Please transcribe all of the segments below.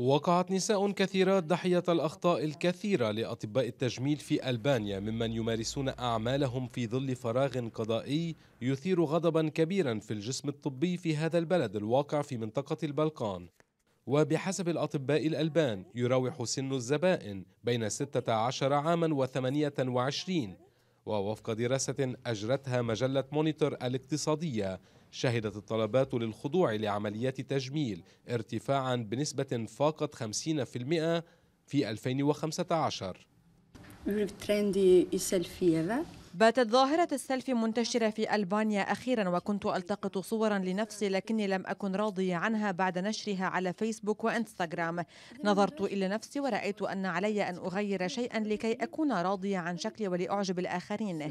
وقعت نساء كثيرات ضحية الأخطاء الكثيرة لأطباء التجميل في ألبانيا ممن يمارسون أعمالهم في ظل فراغ قضائي يثير غضبا كبيرا في الجسم الطبي في هذا البلد الواقع في منطقة البلقان وبحسب الأطباء الألبان يراوح سن الزبائن بين 16 عاما و 28 ووفق دراسة أجرتها مجلة مونيتور الاقتصادية شهدت الطلبات للخضوع لعمليات تجميل ارتفاعا بنسبة فاقت 50% في 2015 باتت ظاهرة السيلفي منتشرة في ألبانيا أخيرا وكنت ألتقط صورا لنفسي لكني لم أكن راضية عنها بعد نشرها على فيسبوك وإنستغرام نظرت إلى نفسي ورأيت أن علي أن أغير شيئا لكي أكون راضية عن شكلي ولأعجب الآخرين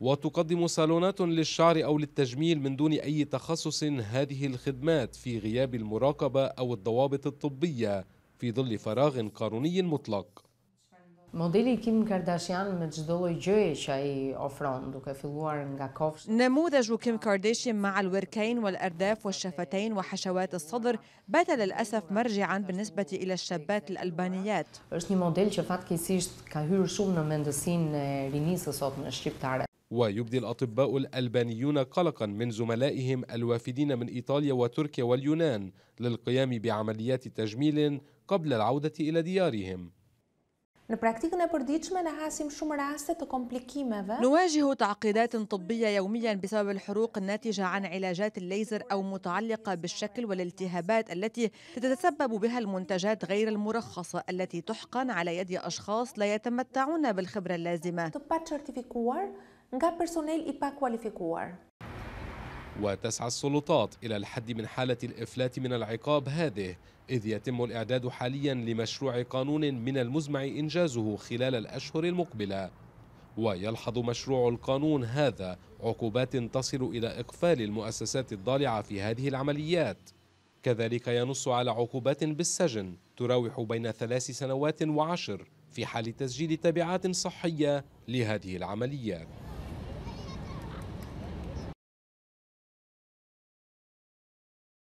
وتقدم صالونات للشعر أو للتجميل من دون أي تخصص هذه الخدمات في غياب المراقبة أو الضوابط الطبية في ظل فراغ قانوني مطلق. نموذج كيم كارداشيان مع الوركين والأرداف والشفتين وحشوات الصدر بات للأسف مرجعا بالنسبة إلى الشابات الألبانيات. ويبدي الأطباء الألبانيون قلقا من زملائهم الوافدين من إيطاليا وتركيا واليونان للقيام بعمليات تجميل قبل العودة إلى ديارهم نواجه تعقيدات طبية يوميا بسبب الحروق الناتجة عن علاجات الليزر أو متعلقة بالشكل والالتهابات التي تتسبب بها المنتجات غير المرخصة التي تحقن على يد أشخاص لا يتمتعون بالخبرة اللازمة. nga personel i kualifikuar. وتسعى السلطات إلى الحد من حالة الإفلات من العقاب هذه إذ يتم الإعداد حاليا لمشروع قانون من المزمع إنجازه خلال الأشهر المقبلة ويلحظ مشروع القانون هذا عقوبات تصل إلى إقفال المؤسسات الضالعة في هذه العمليات كذلك ينص على عقوبات بالسجن تراوح بين ثلاث سنوات وعشر في حال تسجيل تبعات صحية لهذه العمليات